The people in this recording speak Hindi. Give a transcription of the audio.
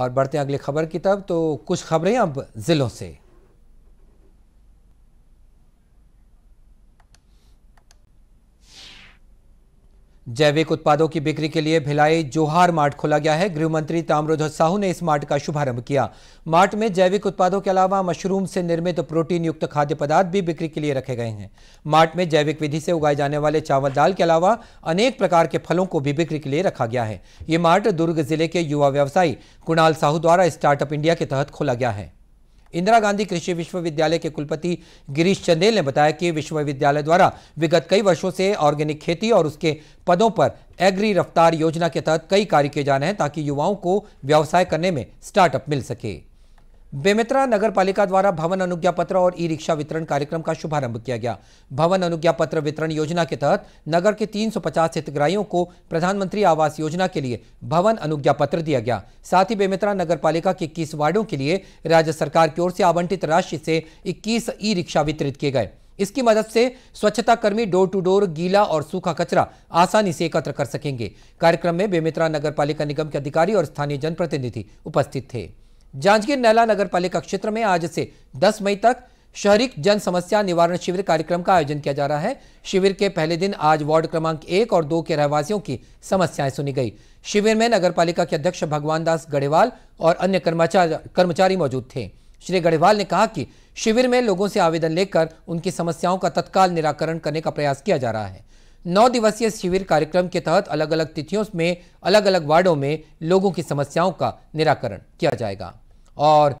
और बढ़ते हैं अगली खबर की तरफ तो कुछ खबरें अब ज़िलों से जैविक उत्पादों की बिक्री के लिए भिलाई जोहार मार्ट खोला गया है गृह मंत्री ताम्रध्वज साहू ने इस मार्ट का शुभारंभ किया मार्ट में जैविक उत्पादों के अलावा मशरूम से निर्मित प्रोटीन युक्त खाद्य पदार्थ भी बिक्री के लिए रखे गए हैं मार्ट में जैविक विधि से उगाए जाने वाले चावल दाल के अलावा अनेक प्रकार के फलों को भी बिक्री के लिए रखा गया है ये मार्ट दुर्ग जिले के युवा व्यवसायी कुणाल साहू द्वारा स्टार्टअप इंडिया के तहत खोला गया है इंदिरा गांधी कृषि विश्वविद्यालय के कुलपति गिरीश चंदेल ने बताया कि विश्वविद्यालय द्वारा विगत कई वर्षों से ऑर्गेनिक खेती और उसके पदों पर एग्री रफ्तार योजना के तहत कई कार्य किए जा रहे हैं ताकि युवाओं को व्यवसाय करने में स्टार्टअप मिल सके बेमित्रा नगर पालिका द्वारा भवन अनुज्ञा पत्र और ई रिक्शा वितरण कार्यक्रम का शुभारंभ किया गया भवन अनुज्ञा पत्र वितरण योजना के तहत नगर के 350 हितग्राहियों को प्रधानमंत्री आवास योजना के लिए भवन अनुज्ञा पत्र दिया गया साथ ही बेमित्रा नगर पालिका के इक्कीस वार्डो के लिए राज्य सरकार की ओर से आवंटित राशि से इक्कीस ई रिक्शा वितरित किए गए इसकी मदद से स्वच्छता कर्मी डोर टू डोर गीला और सूखा कचरा आसानी से एकत्र कर सकेंगे कार्यक्रम में बेमित्रा नगर पालिका निगम के अधिकारी और स्थानीय जनप्रतिनिधि उपस्थित थे जांजगीर नैला नगर पालिका क्षेत्र में आज से 10 मई तक शहरी जन समस्या निवारण शिविर कार्यक्रम का आयोजन किया जा रहा है शिविर के पहले दिन आज वार्ड क्रमांक एक और दो के रहवासियों की समस्याएं सुनी गई शिविर में नगर पालिका के अध्यक्ष भगवान दास गढ़ेवाल और अन्य कर्मचारी कर्मचारी मौजूद थे श्री गढ़ेवाल ने कहा कि शिविर में लोगों से आवेदन लेकर उनकी समस्याओं का तत्काल निराकरण करने का प्रयास किया जा रहा है नौ दिवसीय शिविर कार्यक्रम के तहत अलग अलग तिथियों में अलग अलग वार्डों में लोगों की समस्याओं का निराकरण किया जाएगा और